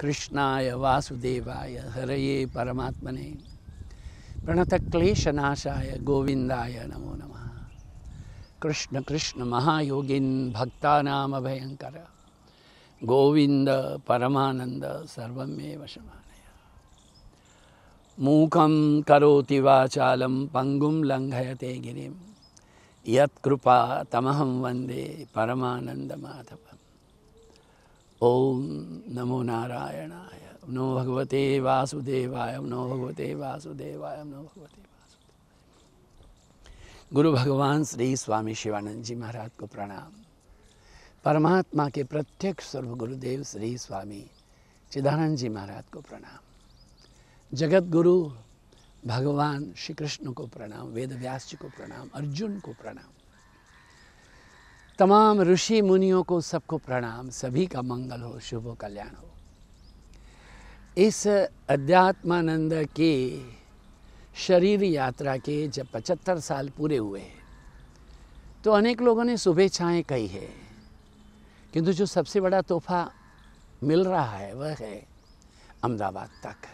कृष्णा वासुदेवाय हरये परमात्मने प्रणतक्लेशनाशाय गोविंदय नमो नम कृष्ण कृष्ण भक्ता भक्तानामभयङ्कर गोविन्द परमानन्द सर्वमेव शमानय मूकं करोति वाचालं पङ्गुं लङ्घयते गिरिं यत्कृपा तमहं वन्दे परमानन्दमाधव ओम नमो नारायणाय नमो भगवते वासुदेवाय नमो भगवते वासुदेवाय नमो भगवते वासुदेवाय गुरु भगवान श्री स्वामी शिवानंद जी महाराज को प्रणाम परमात्मा के प्रत्यक्ष सर्व गुरुदेव श्री स्वामी चिदानंद जी महाराज को प्रणाम जगत गुरु भगवान श्री कृष्ण को प्रणाम वेद व्यास जी को प्रणाम अर्जुन को प्रणाम तमाम ऋषि मुनियों को सबको प्रणाम सभी का मंगल हो शुभ कल्याण हो इस अध्यात्मानंद के शरीर यात्रा के जब पचहत्तर साल पूरे हुए तो अनेक लोगों ने शुभेच्छाएँ कही है किंतु जो सबसे बड़ा तोहफा मिल रहा है वह है अहमदाबाद तक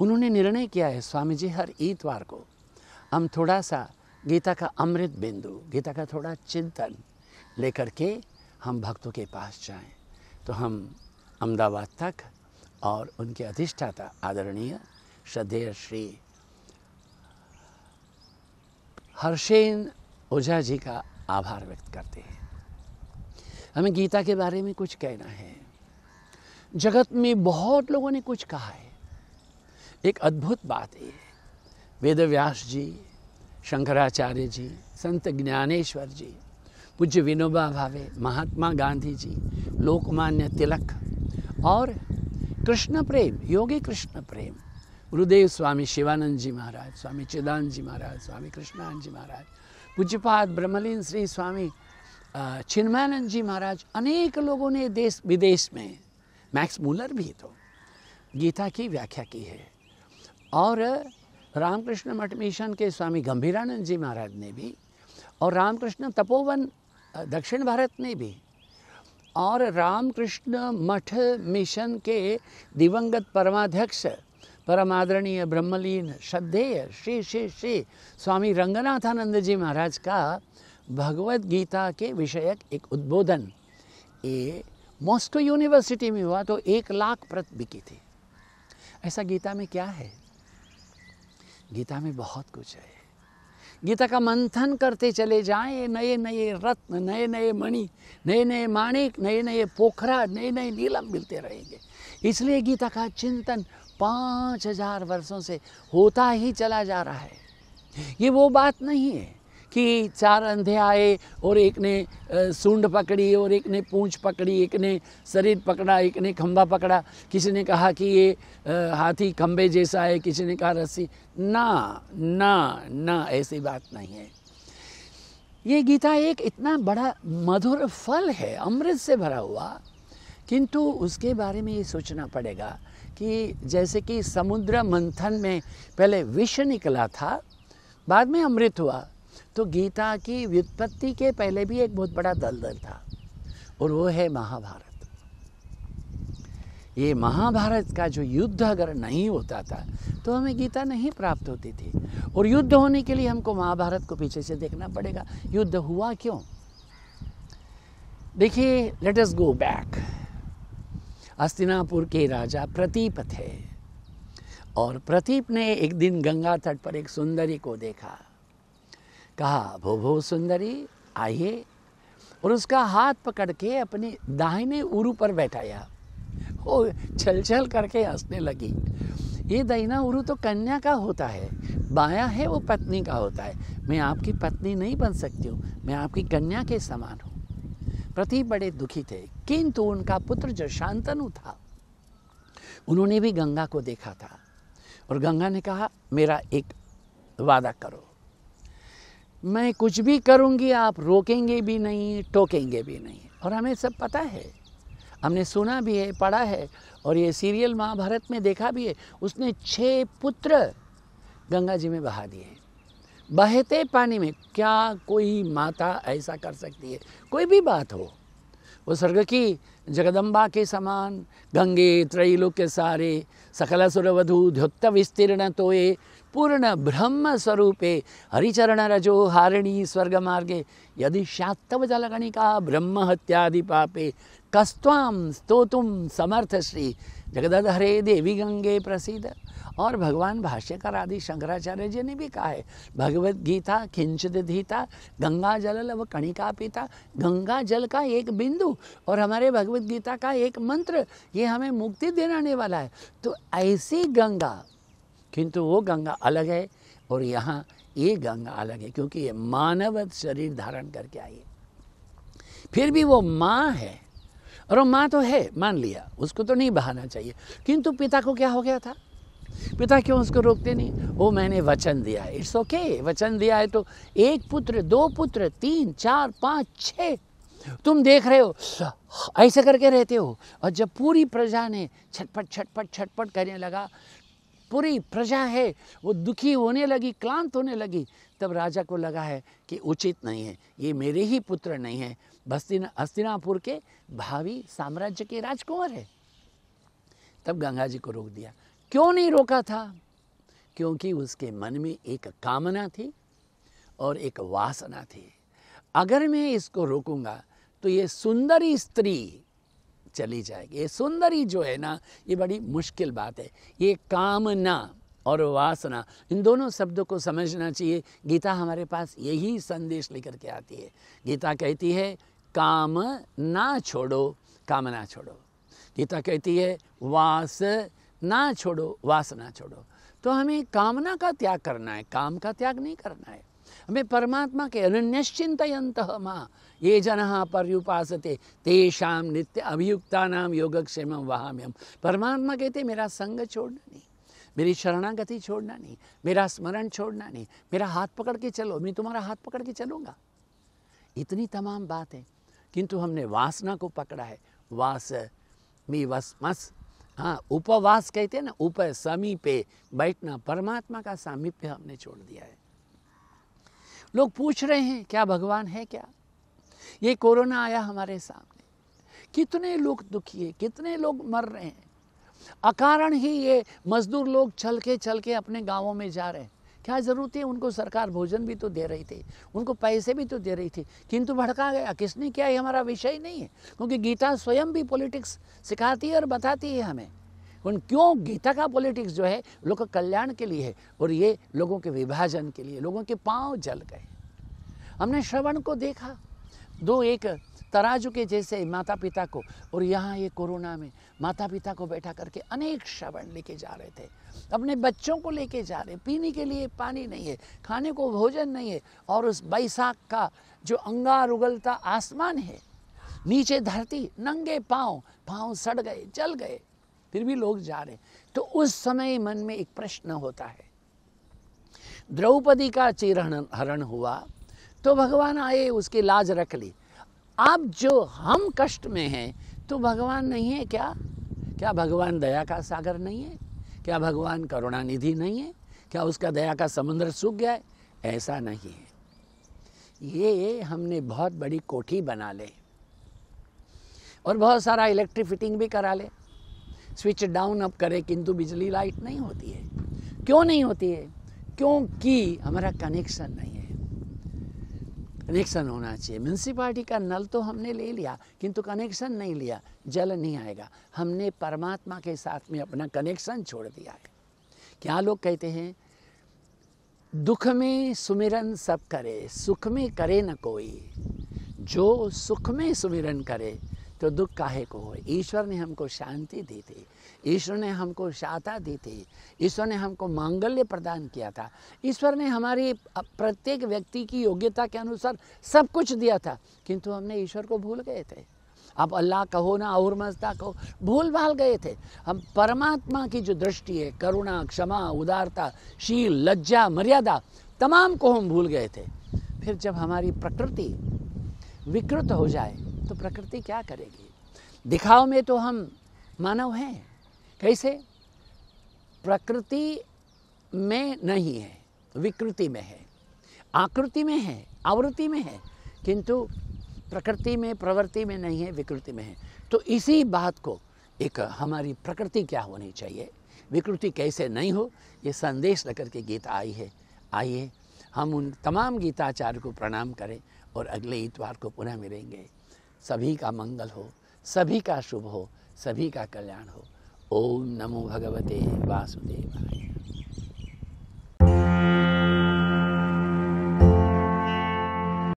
उन्होंने निर्णय किया है स्वामी जी हर इतवार को हम थोड़ा सा गीता का अमृत बिंदु गीता का थोड़ा चिंतन लेकर के हम भक्तों के पास जाएं तो हम अहमदाबाद तक और उनके अधिष्ठाता आदरणीय श्रद्धेय श्री हर्षेन ओझा जी का आभार व्यक्त करते हैं हमें गीता के बारे में कुछ कहना है जगत में बहुत लोगों ने कुछ कहा है एक अद्भुत बात है वेदव्यास जी शंकराचार्य जी संत ज्ञानेश्वर जी पूज्य विनोबा भावे महात्मा गांधी जी लोकमान्य तिलक और कृष्ण प्रेम योगी कृष्ण प्रेम गुरुदेव स्वामी शिवानंद जी महाराज स्वामी चिदानंद जी महाराज स्वामी कृष्णानंद जी महाराज पूज्यपाद ब्रह्मलीन श्री स्वामी चिन्मानंद जी महाराज अनेक लोगों ने देश विदेश में मैक्स मूलर भी तो गीता की व्याख्या की है और रामकृष्ण मठ मिशन के स्वामी गंभीरानंद जी महाराज ने भी और रामकृष्ण तपोवन दक्षिण भारत में भी और रामकृष्ण मठ मिशन के दिवंगत परमाध्यक्ष परमादरणीय ब्रह्मलीन श्रद्धेय श्री श्री श्री स्वामी रंगनाथानंद जी महाराज का भगवत गीता के विषयक एक उद्बोधन ये मॉस्को यूनिवर्सिटी में हुआ तो एक लाख प्रत बिकी थी ऐसा गीता में क्या है गीता में बहुत कुछ है गीता का मंथन करते चले जाएं नए नए रत्न नए नए मणि नए नए माणिक नए नए पोखरा नए नए नीलम मिलते रहेंगे इसलिए गीता का चिंतन पाँच हजार वर्षों से होता ही चला जा रहा है ये वो बात नहीं है कि चार अंधे आए और एक ने सूंड पकड़ी और एक ने पूंछ पकड़ी एक ने शरीर पकड़ा एक ने खंभा पकड़ा किसी ने कहा कि ये हाथी खम्भे जैसा है किसी ने कहा रस्सी ना ना ना ऐसी बात नहीं है ये गीता एक इतना बड़ा मधुर फल है अमृत से भरा हुआ किंतु उसके बारे में ये सोचना पड़ेगा कि जैसे कि समुद्र मंथन में पहले विष निकला था बाद में अमृत हुआ तो गीता की व्युत्पत्ति के पहले भी एक बहुत बड़ा दलदल था और वो है महाभारत ये महाभारत का जो युद्ध अगर नहीं होता था तो हमें गीता नहीं प्राप्त होती थी और युद्ध होने के लिए हमको महाभारत को पीछे से देखना पड़ेगा युद्ध हुआ क्यों देखिए लेट अस गो बैक अस्तिनापुर के राजा प्रतीप थे और प्रतीप ने एक दिन गंगा तट पर एक सुंदरी को देखा कहा भो भो सुंदरी आइए और उसका हाथ पकड़ के अपने दाहिने उरु पर बैठाया वो छल छल करके हंसने लगी ये दाहिना उरु तो कन्या का होता है बाया है वो पत्नी का होता है मैं आपकी पत्नी नहीं बन सकती हूँ मैं आपकी कन्या के समान हूँ प्रति बड़े दुखी थे किंतु उनका पुत्र जो शांतनु था उन्होंने भी गंगा को देखा था और गंगा ने कहा मेरा एक वादा करो मैं कुछ भी करूँगी आप रोकेंगे भी नहीं टोकेंगे भी नहीं और हमें सब पता है हमने सुना भी है पढ़ा है और ये सीरियल महाभारत में देखा भी है उसने छः पुत्र गंगा जी में बहा दिए बहते पानी में क्या कोई माता ऐसा कर सकती है कोई भी बात हो वो स्वर्ग की जगदम्बा के समान गंगे त्रैलोक के सारे सकल सुरवधु ध्योत्त विस्तीर्ण तोये पूर्ण ब्रह्म स्वरूपे हरिचरण रजो हारिणी स्वर्ग मार्गे यदि जलगणिका ब्रह्म हत्यादि पापे कस्वाम स्तोतुम समर्थ श्री जगदद हरे देवी गंगे प्रसिद्ध और भगवान भाष्यकर आदि शंकराचार्य जी ने भी कहा है भगवत गीता किंचित धीता गंगा जल लव कणिका पिता गंगा जल का एक बिंदु और हमारे भगवत गीता का एक मंत्र ये हमें मुक्ति दिलाने वाला है तो ऐसी गंगा किंतु वो गंगा अलग है और यहाँ ये गंगा अलग है क्योंकि ये मानव शरीर धारण करके आई है फिर भी वो माँ है और वो माँ तो है मान लिया उसको तो नहीं बहाना चाहिए किंतु पिता को क्या हो गया था पिता क्यों उसको रोकते नहीं वो मैंने वचन दिया है इट्स ओके okay, वचन दिया है तो एक पुत्र दो पुत्र तीन चार पाँच छः तुम देख रहे हो ऐसे करके रहते हो और जब पूरी प्रजा ने छटपट छटपट छटपट करने लगा पूरी प्रजा है वो दुखी होने लगी क्लांत होने लगी तब राजा को लगा है कि उचित नहीं है ये मेरे ही पुत्र नहीं है हस्तिनापुर के भावी साम्राज्य के राजकुमार है तब गंगा जी को रोक दिया क्यों नहीं रोका था क्योंकि उसके मन में एक कामना थी और एक वासना थी अगर मैं इसको रोकूंगा तो ये सुंदरी स्त्री चली जाएगी ये सुंदरी जो है ना ये बड़ी मुश्किल बात है ये कामना और वासना इन दोनों शब्दों को समझना चाहिए गीता हमारे पास यही संदेश लेकर के आती है गीता कहती है काम ना छोड़ो कामना छोड़ो गीता कहती है वास ना छोड़ो वासना छोड़ो तो हमें कामना का त्याग करना है काम का त्याग नहीं करना है हमें परमात्मा के अनन्यश्चिंत माँ ये जन पर्युपासते तेषा नित्य अभियुक्ता नाम योगक्षेम हम परमात्मा कहते मेरा संग छोड़ना नहीं मेरी शरणागति छोड़ना नहीं मेरा स्मरण छोड़ना नहीं मेरा हाथ पकड़ के चलो मैं तुम्हारा हाथ पकड़ के चलूँगा इतनी तमाम बात है किंतु हमने वासना को पकड़ा है वास मी वस मस हाँ उपवास कहते हैं ना उप समीपे बैठना परमात्मा का सामीप्य हमने छोड़ दिया है लोग पूछ रहे हैं क्या भगवान है क्या ये कोरोना आया हमारे सामने कितने लोग दुखी है कितने लोग मर रहे हैं अकारण ही ये मजदूर लोग चल के चल के अपने गाँवों में जा रहे हैं क्या ज़रूरत है उनको सरकार भोजन भी तो दे रही थी उनको पैसे भी तो दे रही थी किंतु भड़का गया किसने क्या ये हमारा विषय नहीं है क्योंकि गीता स्वयं भी पॉलिटिक्स सिखाती है और बताती है हमें उन क्यों गीता का पॉलिटिक्स जो है लोग कल्याण के लिए है और ये लोगों के विभाजन के लिए लोगों के पांव जल गए हमने श्रवण को देखा दो एक तराजू के जैसे माता पिता को और यहाँ ये कोरोना में माता पिता को बैठा करके अनेक श्रवण लेके जा रहे थे अपने बच्चों को लेके जा रहे पीने के लिए पानी नहीं है खाने को भोजन नहीं है और उस बैसाख का जो अंगार उगलता आसमान है नीचे धरती नंगे पाँव पाँव सड़ गए जल गए फिर भी लोग जा रहे तो उस समय मन में एक प्रश्न होता है द्रौपदी का चिरण हरण हुआ तो भगवान आए उसकी लाज रख ली आप जो हम कष्ट में हैं तो भगवान नहीं है क्या क्या भगवान दया का सागर नहीं है क्या भगवान करुणा निधि नहीं है क्या उसका दया का समुद्र सूख गया है ऐसा नहीं है ये हमने बहुत बड़ी कोठी बना ले और बहुत सारा इलेक्ट्रिक फिटिंग भी करा ले स्विच डाउन अप करें किंतु बिजली लाइट नहीं होती है क्यों नहीं होती है क्योंकि हमारा कनेक्शन नहीं है कनेक्शन होना चाहिए म्यूनसिपाली का नल तो हमने ले लिया किंतु कनेक्शन नहीं लिया जल नहीं आएगा हमने परमात्मा के साथ में अपना कनेक्शन छोड़ दिया है क्या लोग कहते हैं दुख में सुमिरन सब करे सुख में करे न कोई जो सुख में सुमिरन करे तो दुख काहे को हो ईश्वर ने हमको शांति दी थी ईश्वर ने हमको शाता दी थी ईश्वर ने हमको मांगल्य प्रदान किया था ईश्वर ने हमारी प्रत्येक व्यक्ति की योग्यता के अनुसार सब कुछ दिया था किंतु हमने ईश्वर को भूल गए थे आप अल्लाह कहो ना और मजदा कहो भूल भाल गए थे हम परमात्मा की जो दृष्टि है करुणा क्षमा उदारता शील लज्जा मर्यादा तमाम को हम भूल गए थे फिर जब हमारी प्रकृति विकृत हो जाए तो प्रकृति क्या करेगी दिखाव में तो हम मानव हैं कैसे प्रकृति में नहीं है विकृति में है आकृति में है आवृत्ति में है किंतु प्रकृति में प्रवृत्ति में नहीं है विकृति में है तो इसी बात को एक हमारी प्रकृति क्या होनी चाहिए विकृति कैसे नहीं हो ये संदेश लेकर के गीता आई है आइए हम उन तमाम गीताचार्य को प्रणाम करें और अगले इतवार को पुनः मिलेंगे सभी का मंगल हो सभी का शुभ हो सभी का कल्याण हो ओम नमो भगवते वासुदेवाय